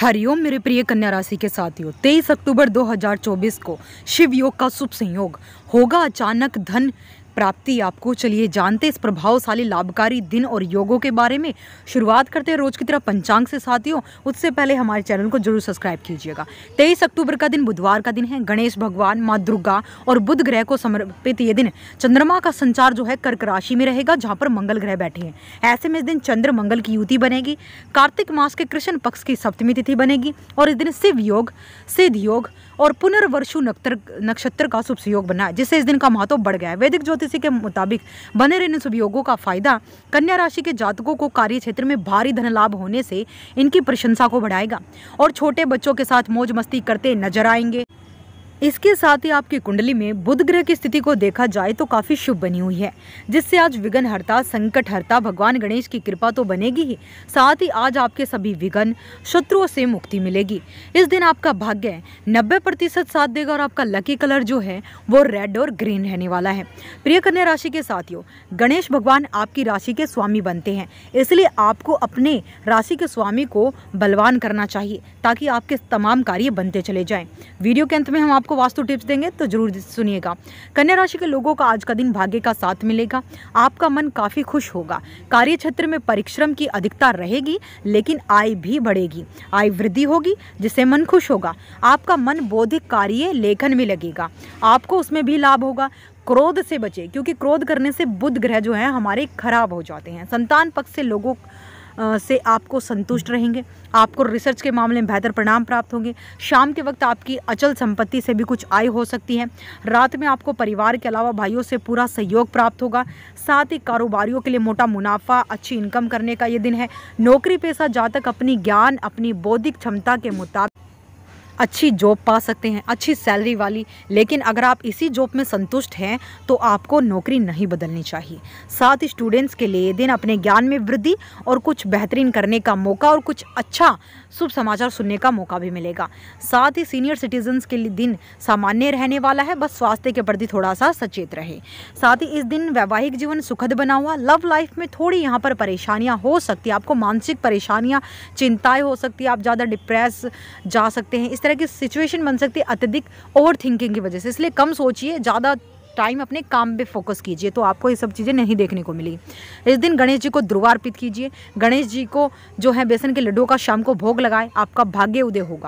हरिओम मेरे प्रिय कन्या राशि के साथियों 23 अक्टूबर 2024 को शिव योग का शुभ संयोग होगा अचानक धन प्राप्ति आपको चलिए जानते इस प्रभावशाली लाभकारी दिन और योगों के बारे में शुरुआत करते हैं रोज की तरह पंचांग से साथियों उससे पहले हमारे चैनल को जरूर सब्सक्राइब कीजिएगा तेईस अक्टूबर का दिन बुधवार का दिन है गणेश भगवान माँ दुर्गा और बुध ग्रह को समर्पित ये दिन चंद्रमा का संचार जो है कर्क राशि में रहेगा जहाँ पर मंगल ग्रह बैठे हैं ऐसे में इस दिन चंद्र मंगल की युति बनेगी कार्तिक मास के कृष्ण पक्ष की सप्तमी तिथि बनेगी और इस दिन शिव योग सिद्ध योग और पुनर्वर्षु नक्षत्र का शुभ योग बना है जिससे इस दिन का महत्व बढ़ गया है वैदिक ज्योतिष ज्योतिषी के मुताबिक बने रहने शुभ योगों का फायदा कन्या राशि के जातकों को कार्य क्षेत्र में भारी धन लाभ होने से इनकी प्रशंसा को बढ़ाएगा और छोटे बच्चों के साथ मौज मस्ती करते नजर आएंगे इसके साथ ही आपकी कुंडली में बुध ग्रह की स्थिति को देखा जाए तो काफ़ी शुभ बनी हुई है जिससे आज विघ्न हरता संकट हरता भगवान गणेश की कृपा तो बनेगी ही साथ ही आज आपके सभी विघ्न शत्रुओं से मुक्ति मिलेगी इस दिन आपका भाग्य नब्बे प्रतिशत साथ देगा और आपका लकी कलर जो है वो रेड और ग्रीन रहने वाला है प्रिय कन्या राशि के साथियों गणेश भगवान आपकी राशि के स्वामी बनते हैं इसलिए आपको अपने राशि के स्वामी को बलवान करना चाहिए ताकि आपके तमाम कार्य बनते चले जाए वीडियो के अंत में हम आप आपको वास्तु टिप्स देंगे तो जरूर सुनिएगा कन्या राशि के लोगों का आज का दिन भाग्य का साथ मिलेगा आपका मन काफ़ी खुश होगा कार्य क्षेत्र में परिश्रम की अधिकता रहेगी लेकिन आय भी बढ़ेगी आय वृद्धि होगी जिससे मन खुश होगा आपका मन बौद्धिक कार्य लेखन में लगेगा आपको उसमें भी लाभ होगा क्रोध से बचे क्योंकि क्रोध करने से बुध ग्रह जो है हमारे खराब हो जाते हैं संतान पक्ष से लोगों से आपको संतुष्ट रहेंगे आपको रिसर्च के मामले में बेहतर परिणाम प्राप्त होंगे शाम के वक्त आपकी अचल संपत्ति से भी कुछ आय हो सकती है रात में आपको परिवार के अलावा भाइयों से पूरा सहयोग प्राप्त होगा साथ ही कारोबारियों के लिए मोटा मुनाफा अच्छी इनकम करने का ये दिन है नौकरी पेशा जातक अपनी ज्ञान अपनी बौद्धिक क्षमता के मुताबिक अच्छी जॉब पा सकते हैं अच्छी सैलरी वाली लेकिन अगर आप इसी जॉब में संतुष्ट हैं तो आपको नौकरी नहीं बदलनी चाहिए साथ ही स्टूडेंट्स के लिए दिन अपने ज्ञान में वृद्धि और कुछ बेहतरीन करने का मौका और कुछ अच्छा शुभ समाचार सुनने का मौका भी मिलेगा साथ ही सीनियर सिटीजन्स के लिए दिन सामान्य रहने वाला है बस स्वास्थ्य के प्रति थोड़ा सा सचेत रहे साथ ही इस दिन वैवाहिक जीवन सुखद बना हुआ लव लाइफ में थोड़ी यहाँ पर परेशानियाँ हो सकती है आपको मानसिक परेशानियाँ चिंताएँ हो सकती है आप ज़्यादा डिप्रेस जा सकते हैं इस तरह की सिचुएशन बन सकती है अत्यधिक ओवर थिंकिंग की वजह से इसलिए कम सोचिए ज़्यादा टाइम अपने काम पे फोकस कीजिए तो आपको ये सब चीज़ें नहीं देखने को मिली इस दिन गणेश जी को अर्पित कीजिए गणेश जी को जो है बेसन के लड्डू का शाम को भोग लगाए आपका भाग्य उदय होगा